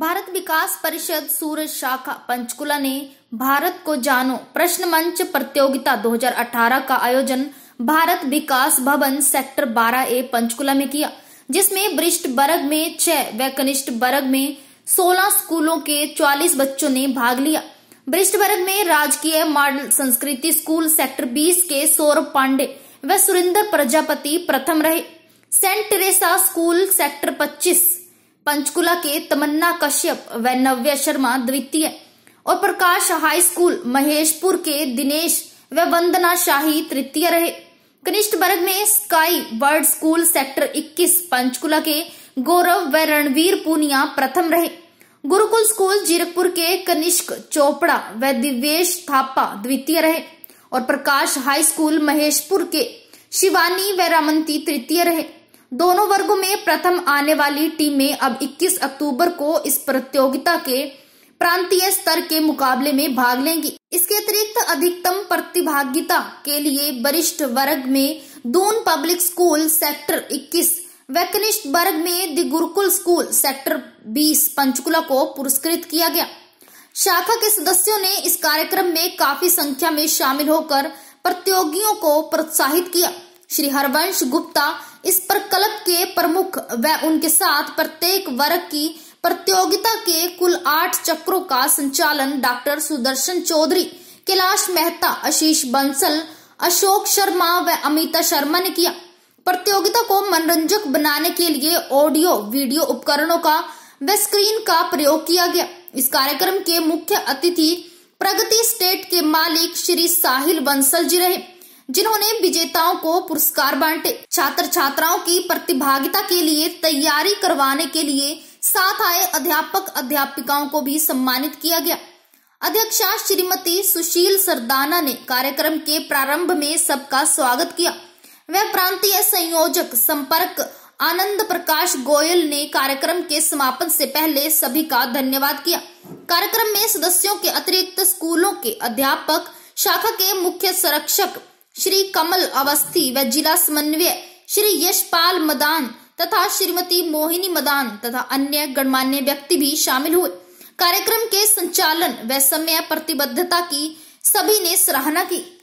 भारत विकास परिषद सूरज शाखा पंचकुला ने भारत को जानो प्रश्न मंच प्रतियोगिता 2018 का आयोजन भारत विकास भवन सेक्टर 12 ए पंचकुला में किया जिसमें वरिष्ठ वर्ग में छह व कनिष्ठ वर्ग में 16 स्कूलों के 40 बच्चों ने भाग लिया वरिष्ठ वर्ग में राजकीय मॉडल संस्कृति स्कूल सेक्टर 20 के सौरभ पांडे व सुरेंद्र प्रजापति प्रथम रहे Saint Teresa school sector 25 Panchkula के तमन्ना कश्यप व नव्या शर्मा द्वितीय और प्रकाश हाई स्कूल महेशपुर के दिनेश व वंदना शाही तृतीय रहे कनिष्ठ वर्ग में sky world school sector 21 Panchkula के गौरव व रणवीर पूनिया प्रथम रहे गुरुकुल स्कूल जीरकपुर के कनिष्क चोपड़ा व दिव्येश थापा द्वितीय रहे और प्रकाश हाई स्कूल महेशपुर के शिवानी व रामंती तृतीय रहे दोनों वर्गों में प्रथम आने वाली टीमें अब 21 अक्टूबर को इस प्रतियोगिता के प्रांतीय स्तर के मुकाबले में भाग लेंगी इसके अतिरिक्त अधिकतम प्रतिभागिता के लिए वरिष्ठ वर्ग में दून पब्लिक स्कूल सेक्टर 21 वैकनिष्ठ वर्ग में the Gurukul school sector 20 Panchkula को पुरस्कृत किया गया शाखा के सदस्यों ने इस कार्यक्रम में काफी संख्या में शामिल होकर प्रतियोगियों को प्रोत्साहित किया श्री हरवंश गुप्ता इस प्रकल्प के प्रमुख व उनके साथ प्रत्येक वर्ग की प्रतियोगिता के कुल आठ चक्रों का संचालन डॉक्टर सुदर्शन चौधरी कैलाश मेहता आशीष बंसल अशोक शर्मा व अमिता शर्मा ने किया प्रतियोगिता को मनोरंजक बनाने के लिए ऑडियो वीडियो उपकरणों का व स्क्रीन का प्रयोग किया गया इस कार्यक्रम के मुख्य अतिथि प्रगति स्टेट के मालिक श्री साहिल बंसल जी रहे जिन्होंने विजेताओं को पुरस्कार बांटे छात्र छात्राओं की प्रतिभागिता के लिए तैयारी करवाने के लिए साथ आए अध्यापक अध्यापिकाओं को भी सम्मानित किया गया अध्यक्षा श्रीमती सुशील सरदाना ने कार्यक्रम के प्रारंभ में सबका स्वागत किया वह प्रांतीय संयोजक संपर्क आनंद प्रकाश गोयल ने कार्यक्रम के समापन से पहले सभी का धन्यवाद किया कार्यक्रम में सदस्यों के अतिरिक्त स्कूलों के अध्यापक शाखा के मुख्य संरक्षक श्री कमल अवस्थी व जिला समन्वय श्री यशपाल मदान तथा श्रीमती मोहिनी मदान तथा अन्य गणमान्य व्यक्ति भी शामिल हुए कार्यक्रम के संचालन व समय प्रतिबद्धता की सभी ने सराहना की